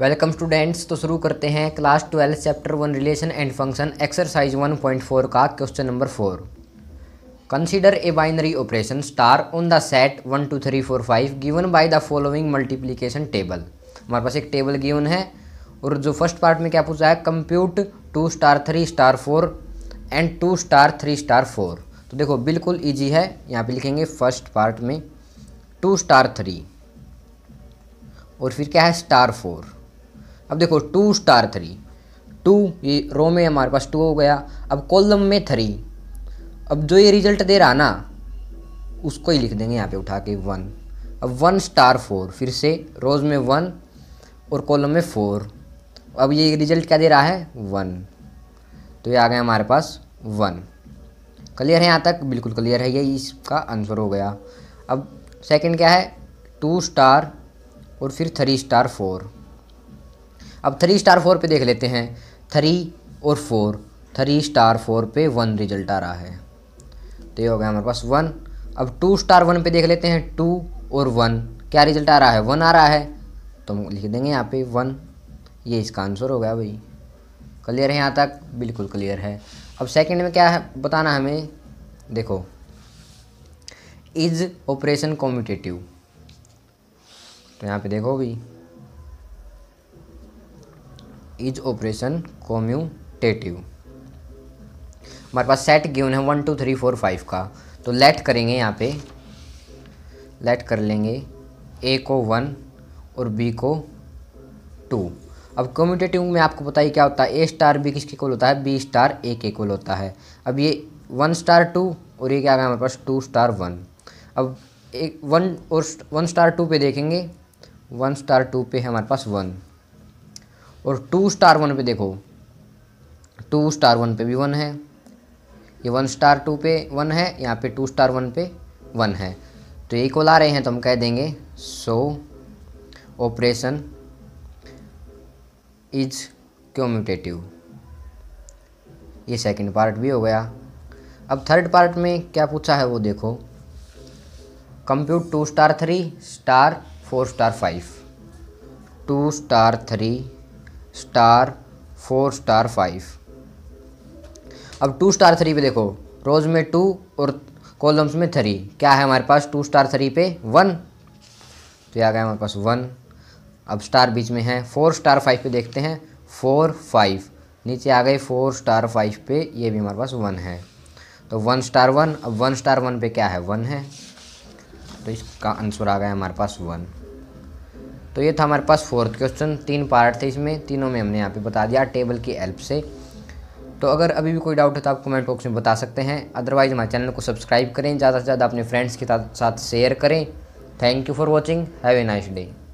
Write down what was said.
welcome students तो शुरू करते हैं class twelfth chapter one relation and function exercise one point four का question number four consider a binary operation star on the set one two three four five given by the following multiplication table हमारे पास एक table given है और जो first part में क्या पूछा है compute two star three star four and two star three star four तो देखो बिल्कुल ईजी है यहाँ पे लिखेंगे फर्स्ट पार्ट में टू स्टार थ्री और फिर क्या है स्टार फोर अब देखो टू स्टार थ्री टू ये रो में हमारे पास टू हो गया अब कॉलम में थ्री अब जो ये रिजल्ट दे रहा ना उसको ही लिख देंगे यहाँ पे उठा के वन अब वन स्टार फोर फिर से रोज़ में वन और कॉलम में फोर अब ये रिजल्ट क्या दे रहा है वन तो ये आ गया हमारे पास वन क्लियर है यहाँ तक बिल्कुल क्लियर है ये इसका आंसर हो गया अब सेकंड क्या है टू स्टार और फिर थ्री स्टार फोर अब थ्री स्टार फोर पे देख लेते हैं थ्री और फोर थ्री स्टार फोर पे वन रिजल्ट आ रहा है तो ये हो गया हमारे पास वन अब टू स्टार वन पे देख लेते हैं टू और वन क्या रिजल्ट आ रहा है वन आ रहा है तो हम लिख देंगे यहाँ पे वन ये इसका आंसर हो गया भाई क्लियर है यहाँ तक बिल्कुल क्लियर है अब सेकेंड में क्या है बताना हमें देखो इज ऑपरेशन कॉम्पिटेटिव तो यहाँ पे देखो भाई इज ऑपरेशन कॉम्यूटेटिव हमारे पास सेट गिवन है one two three four five का तो लेट करेंगे यहाँ पे लेट कर लेंगे ए को वन और बी को टू अब कम्यूटेटिव में आपको पता ही क्या होता है ए स्टार बी किसके कोल होता है बी स्टार ए के कोल होता है अब ये वन स्टार टू और ये क्या आ गया हमारे पास टू स्टार वन अब एक वन और वन स्टार टू पे देखेंगे वन स्टार टू पे है हमारे पास वन और टू स्टार वन पे देखो टू स्टार वन पे भी वन है ये वन स्टार टू पे वन है यहाँ पे टू स्टार वन पे वन है तो ये कॉल आ रहे हैं तो हम कह देंगे सो ऑपरेशन इज क्योम्यूटेटिव ये सेकंड पार्ट भी हो गया अब थर्ड पार्ट में क्या पूछा है वो देखो compute two star three star four star five two star three star four star five अब टू स्टार थ्री पे देखो रोज़ में टू और कॉलम्स में थ्री क्या है हमारे पास टू स्टार थ्री पे वन तो ये आ गया हमारे पास वन अब स्टार बीच में है फोर स्टार फाइव पे देखते हैं फोर फाइव नीचे आ गए फोर स्टार फाइव पे ये भी हमारे पास वन है तो वन स्टार वन अब वन स्टार वन पे क्या है वन है तो इसका आंसर आ गया हमारे पास वन तो ये था हमारे पास फोर्थ क्वेश्चन तीन पार्ट थे इसमें तीनों में हमने यहाँ पे बता दिया टेबल की हेल्प से तो अगर अभी भी कोई डाउट हो तो आप कमेंट बॉक्स में बता सकते हैं अदरवाइज़ हमारे चैनल को सब्सक्राइब करें ज़्यादा से ज़्यादा अपने फ्रेंड्स के साथ शेयर करें thank you for watching have a nice day